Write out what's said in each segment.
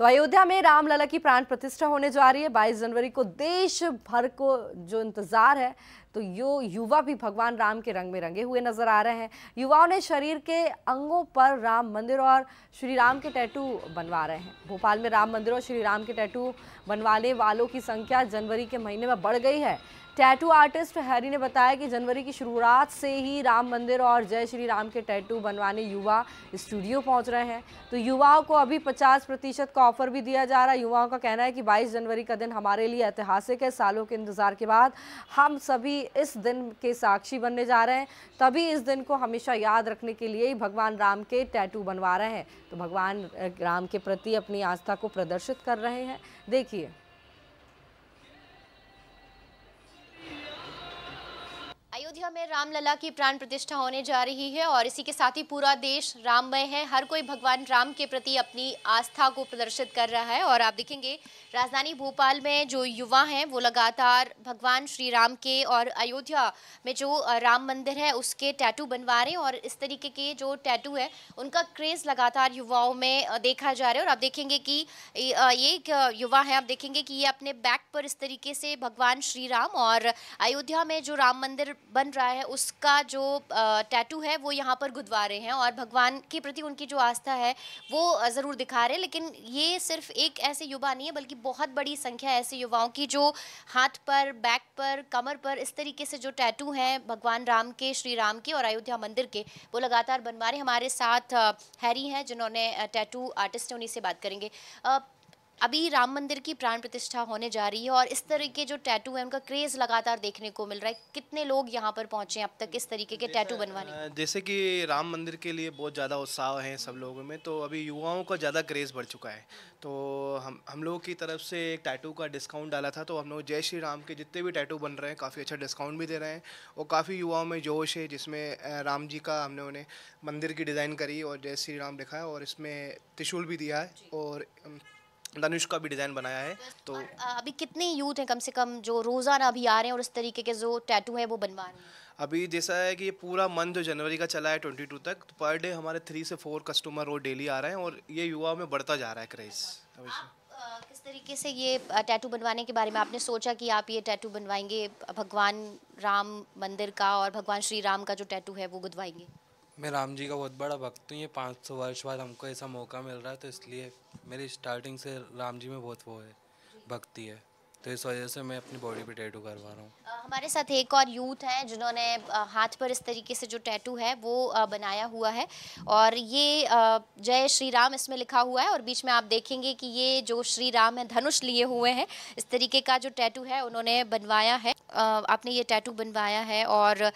तो अयोध्या में रामलला की प्राण प्रतिष्ठा होने जा रही है 22 जनवरी को देश भर को जो इंतज़ार है तो यो युवा भी भगवान राम के रंग में रंगे हुए नजर आ रहे हैं युवाओं ने शरीर के अंगों पर राम मंदिर और श्री राम के टैटू बनवा रहे हैं भोपाल में राम मंदिर और श्री राम के टैटू बनवाने वालों की संख्या जनवरी के महीने में बढ़ गई है टैटू आर्टिस्ट हैरी ने बताया कि जनवरी की शुरुआत से ही राम मंदिर और जय श्री राम के टैटू बनवाने युवा स्टूडियो पहुंच रहे हैं तो युवाओं को अभी 50 प्रतिशत का ऑफर भी दिया जा रहा है युवाओं का कहना है कि 22 जनवरी का दिन हमारे लिए ऐतिहासिक है सालों के इंतज़ार के बाद हम सभी इस दिन के साक्षी बनने जा रहे हैं तभी इस दिन को हमेशा याद रखने के लिए ही भगवान राम के टैटू बनवा रहे हैं तो भगवान राम के प्रति अपनी आस्था को प्रदर्शित कर रहे हैं देखिए में रामलला की प्राण प्रतिष्ठा होने जा रही है और इसी के साथ ही पूरा देश राममय है हर कोई भगवान राम के प्रति अपनी आस्था को प्रदर्शित कर रहा है और आप देखेंगे राजधानी भोपाल में जो युवा हैं वो लगातार भगवान श्री राम के और अयोध्या में जो राम मंदिर है उसके टैटू बनवा रहे हैं और इस तरीके के जो टैटू है उनका क्रेज़ लगातार युवाओं में देखा जा रहा है और आप देखेंगे कि ये एक युवा है आप देखेंगे कि ये अपने बैक पर इस तरीके से भगवान श्री राम और अयोध्या में जो राम मंदिर बन रहा रहा है उसका जो टैटू है वो यहाँ पर गुदवा रहे हैं और भगवान के प्रति उनकी जो आस्था है वो ज़रूर दिखा रहे हैं लेकिन ये सिर्फ एक ऐसे युवा नहीं है बल्कि बहुत बड़ी संख्या ऐसे युवाओं की जो हाथ पर बैक पर कमर पर इस तरीके से जो टैटू हैं भगवान राम के श्री राम के और अयोध्या मंदिर के वो लगातार बनवा रहे हमारे साथ हैरी हैं जिन्होंने टैटू आर्टिस्ट हैं उन्हीं से बात करेंगे अभी राम मंदिर की प्राण प्रतिष्ठा होने जा रही है और इस तरह के जो टैटू है उनका क्रेज लगातार देखने को मिल रहा है कितने लोग यहाँ पर पहुंचे अब तक इस तरीके के टैटू बनवाने जैसे कि राम मंदिर के लिए बहुत ज़्यादा उत्साह है सब लोगों में तो अभी युवाओं का ज़्यादा क्रेज़ बढ़ चुका है तो हम हम लोगों की तरफ से एक टैटू का डिस्काउंट डाला था तो हम लोग जय श्री राम के जितने भी टैटू बन रहे हैं काफ़ी अच्छा डिस्काउंट भी दे रहे हैं और काफ़ी युवाओं में जोश है जिसमें राम जी का हमने उन्हें मंदिर की डिज़ाइन करी और जय श्री राम लिखा है और इसमें त्रिशूल भी दिया है और धनुष का भी डिज़ाइन बनाया है तो अभी कितने यूथ हैं कम से कम जो रोज़ाना अभी आ रहे हैं और इस तरीके के जो टैटू है वो बनवा रहे हैं अभी जैसा है कि ये पूरा मंथ जो जनवरी का चला है ट्वेंटी टू तक तो पर डे हमारे थ्री से फोर कस्टमर रोज डेली आ रहे हैं और ये युवा में बढ़ता जा रहा है क्रेज़ अभी किस तरीके से ये टैटू बनवाने के बारे में आपने सोचा कि आप ये टैटू बनवाएंगे भगवान राम मंदिर का और भगवान श्री राम का जो टैटू है वो गुदवाएंगे मैं राम जी का बहुत बड़ा भक्त हूँ ये पाँच सौ वर्ष बाद हमको ऐसा मौका मिल रहा है तो इसलिए मेरी स्टार्टिंग से राम जी में बहुत वो है भक्ति है तो इस वजह से मैं अपनी बॉडी पे टैटू करवा रहा हूँ हमारे साथ एक और यूथ हैं जिन्होंने हाथ पर इस तरीके से जो टैटू है वो बनाया हुआ है और ये जय श्री राम इसमें लिखा हुआ है और बीच में आप देखेंगे कि ये जो श्री राम है धनुष लिए हुए हैं इस तरीके का जो टैटू है उन्होंने बनवाया है आपने ये टैटू बनवाया है और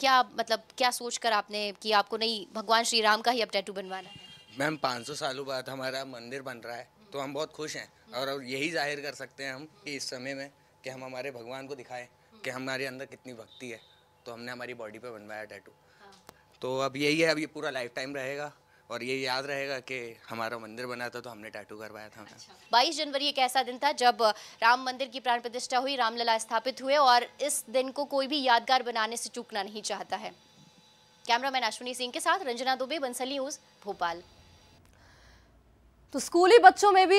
क्या मतलब क्या सोच कर आपने कि आपको नहीं भगवान श्री राम का ही अब टैटू बनवाना है मैम 500 सालों बाद हमारा मंदिर बन रहा है तो हम बहुत खुश हैं और यही जाहिर कर सकते हैं हम कि इस समय में कि हम हमारे भगवान को दिखाएं कि हमारे अंदर कितनी भक्ति है तो हमने हमारी बॉडी पर बनवाया टैटू हाँ। तो अब यही है अब ये पूरा लाइफ टाइम रहेगा और ये याद रहेगा कि हमारा मंदिर बना था तो हमने टैटू करवाया था अच्छा। बाईस 22 जनवरी एक ऐसा दिन था जब राम मंदिर की प्राण प्रतिष्ठा हुई रामलला स्थापित हुए और इस दिन को कोई भी यादगार बनाने से चूकना नहीं चाहता है कैमरामैन अश्विनी सिंह के साथ रंजना दुबे बंसली न्यूज भोपाल तो स्कूली बच्चों में भी